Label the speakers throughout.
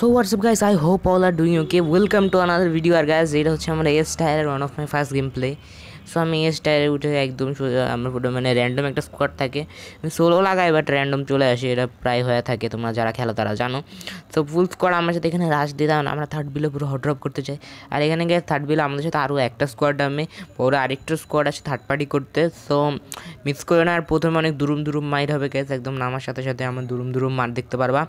Speaker 1: so what's up guys I hope all are doing okay welcome to another video আর guys এটা হচ্ছে আমার S tier one of my first game play so আমি স্টাইলে উঠে একদম আমার পুরো মানে র্যান্ডম একটা স্কোয়াড থাকে সোলো লাগাই বাট র্যান্ডম চলে আসে এটা প্রায় হয়ে থাকে তোমরা যারা খেলো তারা জানো তো ফুল স্কোয়াড আমার সাথে এখানে রাশ দিয়ে দাও আমরা থার্ড বিলে পুরো হট করতে চাই আর এখানে গিয়ে থার্ড বিলে আমাদের সাথে আরও একটা স্কোয়াড আমি পরে আরেকটা স্কোয়াড আছে থার্ড পার্টি করতে সো মিস করে না আর প্রথমে অনেক দুরুম দুরুম মাইর হবে গ্যাস একদম নামার সাথে সাথে আমার দুরুম দুরুম মার দেখতে পারবা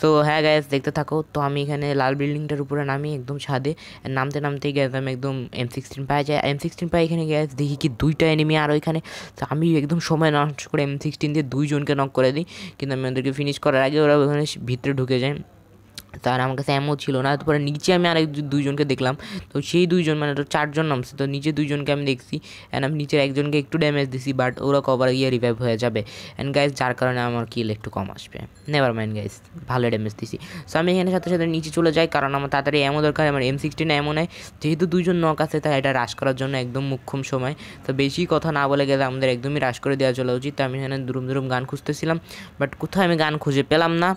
Speaker 1: সো হ্যাঁ গ্যাস দেখতে থাকো তো আমি এখানে লাল বিল্ডিংটার উপরে নামি একদম ছাদে নামতে নামতেই গ্যাস আমি একদম এম সিক্সটিন পাই যাই এম সিক্সটিন পাই এখানে গ্যাস গাইস দেখি কি দুইটা এনিমি আর ওইখানে তো আমি একদম সময় নষ্ট করে এম সিক্সটিন দিয়ে দুইজনকে নক করে দিই কিন্তু আমি ওদেরকে ফিনিশ করার আগে ওরা ওখানে ভিতরে ঢুকে যায় তার আমার কাছে অ্যামও ছিল না তারপরে নিচে আমি আরেক দুইজনকে দেখলাম তো সেই দুইজন মানে তো চারজন নামছে তো নিচে দুইজনকে আমি দেখছি অ্যান্ড আমি নিচের একজনকে একটু ড্যামেজ দিছি বাট ওরা কভার গিয়ে রিভাইভ হয়ে যাবে অ্যান্ড গাইজ যার কারণে আমার কিল একটু কম আসবে নেভার মাইন্ড গাইজ ভালো ড্যামেজ দিছি সো আমি এখানে সাথে সাথে নিচে চলে যাই কারণ আমার তাড়াতাড়ি এমন দরকার আমার এম সিক্সটিন এমন নেয় যেহেতু দুইজন নক আছে তাই এটা রাশ করার জন্য একদম মুখ্যম সময় তো বেশি কথা না বলে গেলে আমাদের একদমই রাশ করে দেওয়া চলা উচিত তো আমি এখানে দুরুম দুরুম গান খুঁজতেছিলাম বাট কোথাও আমি গান খুঁজে পেলাম না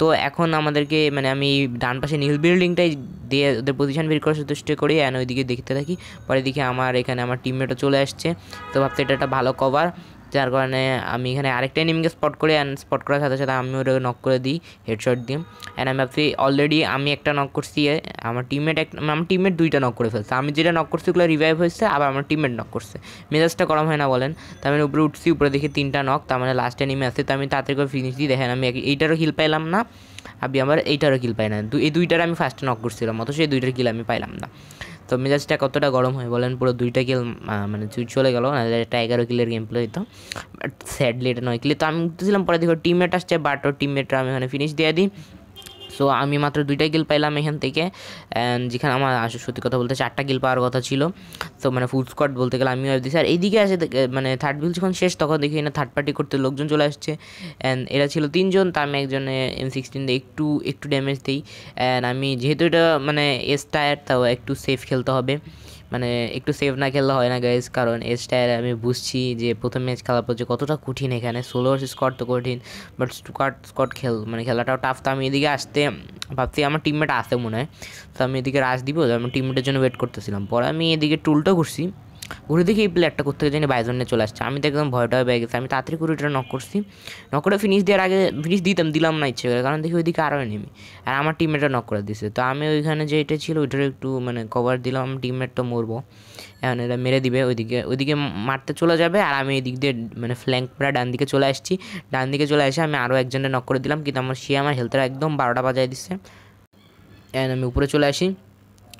Speaker 1: তো এখন আমাদেরকে মানে আমি ডান পাশে নীল বিল্ডিংটাই দিয়ে ওদের পজিশন বের করার সন্তুষ্ট করি অ্যান্ড ওইদিকে দেখতে থাকি পরে দেখি আমার এখানে আমার টিমমেটও চলে আসছে তো ভাবতে এটা একটা ভালো কভার যার কারণে আমি এখানে আরেকটা এনিমিকে স্পট করি অ্যান্ড স্পট করার সাথে সাথে আমি ওটাকে নক করে দিই হেডশট দিই অ্যান্ড আমি ভাবছি অলরেডি আমি একটা নক করছি আমার টিমমেট এক আমার টিমমেট দুইটা নক করে ফেলছে আমি যেটা নক করছি ওগুলো রিভাইভ হয়েছে আবার আমার টিমমেট নক করছে মেজাজটা গরম হয় না বলেন তো আমি উপরে উঠছি উপরে দেখি তিনটা নক তার মানে লাস্টে নিমে আসছে তো আমি তাড়াতাড়ি করে ফিনিশ দিই দেখেন আমি এইটারও হিল পাইলাম না আমি আমার এইটারও কিল পাই না এই দুইটার আমি ফার্স্টে নক করছিলাম অথচ এই দুইটার কিল আমি পাইলাম না তো মেজাজটা কতটা গরম হয় বলেন পুরো দুইটা কিল মানে চলে গেলো একটা এটা এগারো কিলের গেম প্লে হইতো বাট স্যাডলি এটা নয় কিলে তো আমি বুঝতেছিলাম পরে দেখো টিমমেট আসছে বাট ও টিমমেটরা আমি ওখানে ফিনিশ দিয়ে দিই সো আমি মাত্র দুইটা গিল পাইলাম এখান থেকে অ্যান্ড যেখানে আমার সত্যি কথা বলতে চারটা গিল পাওয়ার কথা ছিল তো মানে ফুড স্কট বলতে গেলে আমি ভাবছি স্যার এইদিকে আসে মানে থার্ড বিল যখন শেষ তখন দেখি না থার্ড পার্টি করতে লোকজন চলে আসছে অ্যান্ড এরা ছিল তিনজন তার আমি একজনে এম সিক্সটিন দিয়ে একটু একটু ড্যামেজ দিই অ্যান্ড আমি যেহেতু এটা মানে এস টায়ার তাও একটু সেফ খেলতে হবে মানে একটু সেভ না খেললে হয় না গাইজ কারণ এসটায় আমি বুঝছি যে প্রথম ম্যাচ খেলার পর যে কতটা কঠিন এখানে সোলো স্কট তো কঠিন বাট স্কট স্কট খেল মানে খেলাটাও টাফ তো আমি এদিকে আসতে ভাবছি আমার টিমমেট আসে মনে হয় তো আমি এদিকে রাশ দিব আমি টিমমেটের জন্য ওয়েট করতেছিলাম পরে আমি এদিকে টুলটা ঘুরছি ঘুরে দেখি এই প্লেয়ারটা কোথেকে জানি জন্য চলে আসছে আমি তো একদম ভয়টা হয়ে গেছে আমি তাড়াতাড়ি করে ওটা নক করছি নক করে ফিনিশ দেওয়ার আগে ফিনিশ দিতাম দিলাম না ইচ্ছে করে কারণ দেখি ওইদিকে আরও নেমি আর আমার টিমমেটটা নক করে দিছে তো আমি ওইখানে যে এটা ছিল ওইটার একটু মানে কভার দিলাম টিমমেট তো মরবো এখন এটা মেরে দিবে ওইদিকে ওইদিকে মারতে চলে যাবে আর আমি এই দিক দিয়ে মানে ফ্ল্যাঙ্ক পরে ডান দিকে চলে আসছি ডান দিকে চলে এসে আমি আরও একজনটা নক করে দিলাম কিন্তু আমার সে আমার হেলথটা একদম বারোটা বাজায় দিচ্ছে এখন আমি উপরে চলে আসি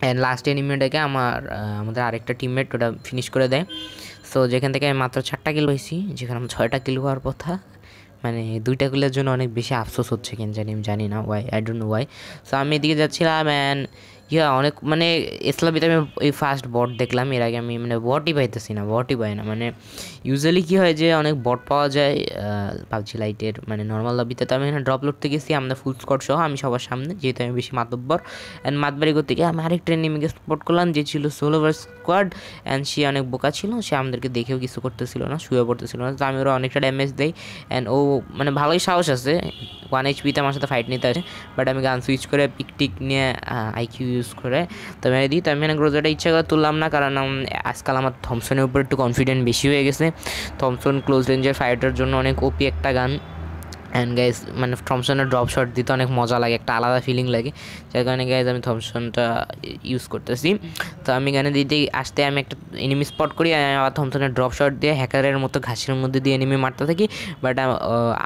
Speaker 1: অ্যান্ড লাস্ট এনিমিটাকে আমার আমাদের আরেকটা টিমমেট ওটা ফিনিশ করে দেয় সো যেখান থেকে আমি মাত্র চারটা কিলো হয়েছি যেখানে আমার ছয়টা কিলো হওয়ার কথা মানে দুইটা কিলোর জন্য অনেক বেশি আফসোস হচ্ছে কেন জানি আমি জানি না why I don't know why so আমি এদিকে যাচ্ছিলাম অ্যান্ড ইয়া অনেক মানে এসলাবিতে আমি এই ফার্স্ট বট দেখলাম এর আগে আমি মানে বটই পাইতেছি না বটই পাই না মানে ইউজুয়ালি কী হয় যে অনেক বট পাওয়া যায় পাবজি লাইটের মানে নর্মাল লবিতে তো আমি এখানে ড্রপ থেকে গেছি আমরা ফুল স্কট সহ আমি সবার সামনে যেহেতু আমি বেশি মাতব্বর অ্যান্ড মাতবাড়ি করতে গিয়ে আমি আরেকটা এনিমিকে স্পট করলাম যে ছিল সোলোভার স্কোয়াড অ্যান্ড সে অনেক বোকা ছিল সে আমাদেরকে দেখেও কিছু করতেছিল না শুয়ে পড়তেছিল না তো আমি ওরা অনেকটা ড্যামেজ দেই অ্যান্ড ও মানে ভালোই সাহস আছে ওয়ান এইচপিতে আমার সাথে ফাইট নিতে আছে বাট আমি গান সুইচ করে পিক টিক নিয়ে আইকিউ ইউজ করে তবে দিই তো আমি মানে গ্রোজারটা ইচ্ছা করে তুললাম না কারণ আজকাল আমার থমসনের উপর একটু কনফিডেন্ট বেশি হয়ে গেছে থমসন ক্লোজ রেঞ্জের ফাইটার জন্য অনেক ওপি একটা গান অ্যান্ড গাইজ মানে থমসনের ড্রপ শট দিতে অনেক মজা লাগে একটা আলাদা ফিলিং লাগে যার কারণে গাইজ আমি থমসনটা ইউজ করতেছি তো আমি এখানে দিতে আসতে আমি একটা এনিমি স্পট করি আবার থমসনের ড্রপ শট দিয়ে হ্যাকারের মতো ঘাসের মধ্যে দিয়ে এনিমি মারতে থাকি বাট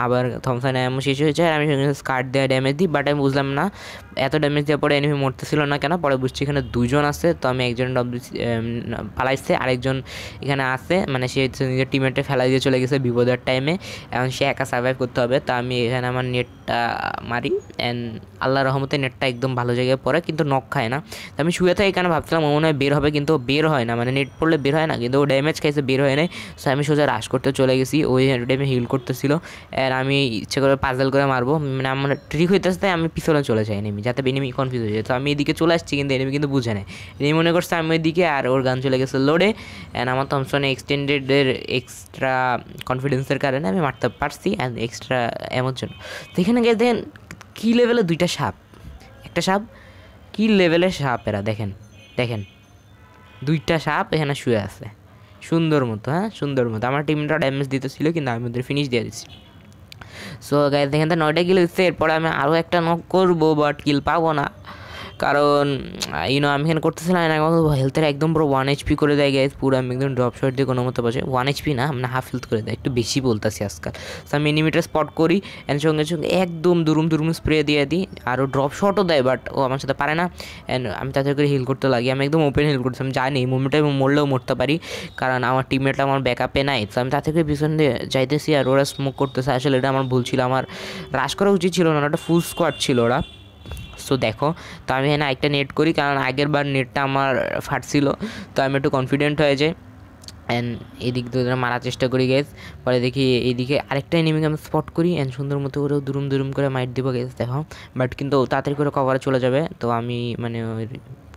Speaker 1: আবার থমসনের এমন শেষ হয়েছে আর আমি স্কার্ট দেওয়া ড্যামেজ দিই বাট আমি বুঝলাম না এত ড্যামেজ দেওয়ার পরে এনিমি মরতেছিল না কেন পরে বুঝছি এখানে দুজন আছে তো আমি একজন ডব পালাইছে আরেকজন এখানে আছে মানে সে নিজের টিমেটে ফেলা দিয়ে চলে গেছে বিপদের টাইমে এখন সে একা সার্ভাইভ করতে হবে তা আমি এখানে আমার নেটটা মারি অ্যান্ড আল্লাহ রহমতে নেটটা একদম ভালো জায়গায় পড়ে কিন্তু নখ খায় না তো আমি শুয়ে থাকি এখানে ভাবছিলাম মনে হয় বের হবে কিন্তু বের হয় না মানে নেট পড়লে বের হয় না কিন্তু ও ড্যামেজ খাইছে বের হয় নাই সো আমি সোজা রাশ করতে চলে গেছি ওই টাইমে হিল করতেছিল আর আমি ইচ্ছে করে পাজল করে মারবো মানে আমার ট্রিক হইতে আসতে আমি পিছনে চলে যাই এনেমি যাতে এনিমি কনফিউজ হয়ে যায় তো আমি এদিকে চলে আসছি কিন্তু এনেমি কিন্তু বুঝে নেয় এনেমি মনে করছে আমি ওইদিকে আর ওর গান চলে গেছে লোডে অ্যান্ড আমার থমসনে এক্সটেন্ডেডের এক্সট্রা কনফিডেন্সের কারণে আমি মারতে পারছি অ্যান্ড এক্সট্রা এমন জন্য তো এখানে গিয়ে দেখেন কী লেভেলে দুইটা সাপ একটা সাপ কী লেভেলের সাপ এরা দেখেন দেখেন দুইটা সাপ এখানে শুয়ে আছে সুন্দর মতো হ্যাঁ সুন্দর মতো আমার টিমটা ড্যামেজ দিতেছিল কিন্তু আমি ওদের ফিনিশ দিয়ে দিচ্ছি সো গাই দেখেন তো নয়টা কিল হচ্ছে এরপরে আমি আরও একটা নক করবো বাট কিল পাবো না কারণ ইউনো আমি এখানে করতেছিলাম একমাত্র হেলথের একদম পুরো ওয়ান এইচপি করে দেয় গেছে পুরো আমি একদম ড্রপ শট দিয়ে কোনো মতো বসে ওয়ান এইচপি না আমরা হাফ হেলথ করে দেয় একটু বেশি বলতেছি আজকাল তো আমি এনিমিটার স্পট করি এর সঙ্গে সঙ্গে একদম দুরুম দুরুম স্প্রে দিয়ে দিই আরও ড্রপ শটও দেয় বাট ও আমার সাথে পারে না অ্যান্ড আমি তাড়াতাড়ি করে হিল করতে লাগি আমি একদম ওপেন হিল করছি আমি জানি মোমেন্টে আমি মরলেও মরতে পারি কারণ আমার টিমমেট আমার ব্যাকআপে নাই তো আমি তাড়াতাড়ি করে পিছন দিয়ে যাইতেছি আর ওরা স্মোক করতেছে আসলে এটা আমার ভুল ছিল আমার রাশ করা উচিত ছিল না ওটা ফুল স্কোয়াড ছিল ওরা সো দেখো তো আমি এখানে আরেকটা নেট করি কারণ আগের বার নেটটা আমার ফাটছিল তো আমি একটু কনফিডেন্ট হয়ে যাই অ্যান্ড এদিক দিয়ে মারার চেষ্টা করি গেস পরে দেখি এইদিকে আরেকটা এনিমিকে আমি স্পট করি অ্যান্ড সুন্দর মতো করেও দুরুম দুরুম করে মাইট দিব গেস দেখো বাট কিন্তু তাড়াতাড়ি করে কভারে চলে যাবে তো আমি মানে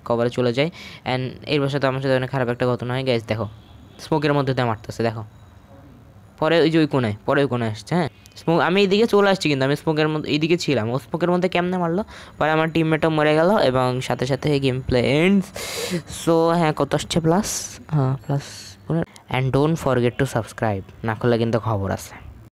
Speaker 1: কভারে চলে যাই অ্যান্ড এর বাসা তো আমার সাথে অনেক খারাপ একটা ঘটনা হয় গ্যাস দেখো স্মোকের মধ্যে দিয়ে মারতেছে দেখো পরে ওই যে ওই কোনায় পরে ওই কোনায় আসছে হ্যাঁ স্মোক আমি এইদিকে চলে আসছি কিন্তু আমি স্মোকের মধ্যে এইদিকে ছিলাম ও স্মোকের মধ্যে কেমনে মারলো পরে আমার টিমমেটও মরে গেল এবং সাথে সাথে গেম প্লে এন্ডস সো হ্যাঁ কত আসছে প্লাস হ্যাঁ plus and don't forget to subscribe না করলে কিন্তু খবর আছে